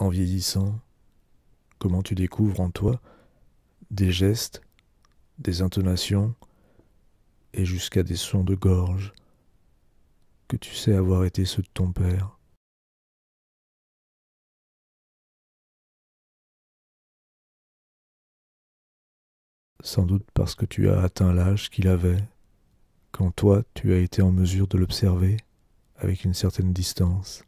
en vieillissant, comment tu découvres en toi des gestes, des intonations et jusqu'à des sons de gorge que tu sais avoir été ceux de ton père. Sans doute parce que tu as atteint l'âge qu'il avait, quand toi tu as été en mesure de l'observer avec une certaine distance.